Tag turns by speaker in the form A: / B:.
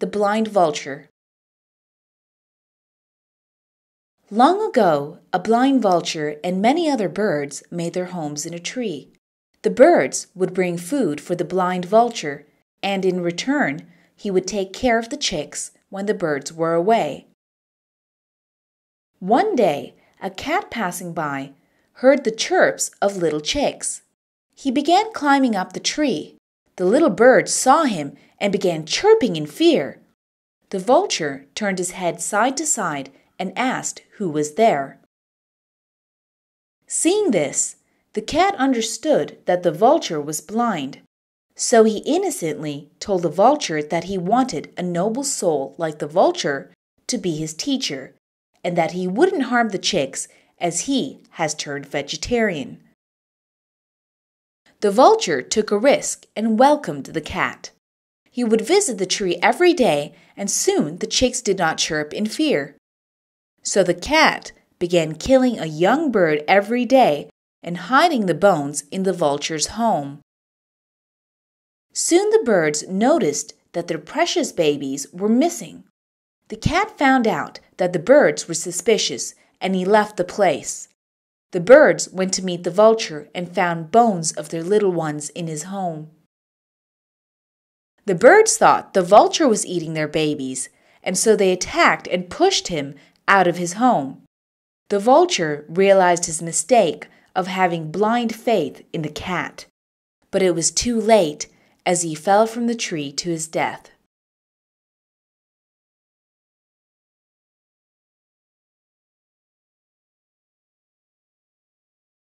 A: The Blind Vulture Long ago, a blind vulture and many other birds
B: made their homes in a tree. The birds would bring food for the blind vulture, and in return, he would take care of the chicks when the birds were away. One day, a cat passing by heard the chirps of little chicks. He began climbing up the tree. The little bird saw him and began chirping in fear. The vulture turned his head side to side and asked who was there. Seeing this, the cat understood that the vulture was blind. So he innocently told the vulture that he wanted a noble soul like the vulture to be his teacher, and that he wouldn't harm the chicks as he has turned vegetarian. The vulture took a risk and welcomed the cat. He would visit the tree every day, and soon the chicks did not chirp in fear. So the cat began killing a young bird every day and hiding the bones in the vulture's home. Soon the birds noticed that their precious babies were missing. The cat found out that the birds were suspicious and he left the place. The birds went to meet the vulture and found bones of their little ones in his home. The birds thought the vulture was eating their babies, and so they attacked and pushed him out of his home. The vulture realized his mistake of having blind faith in the cat, but it was too late as he fell from
A: the tree to his death.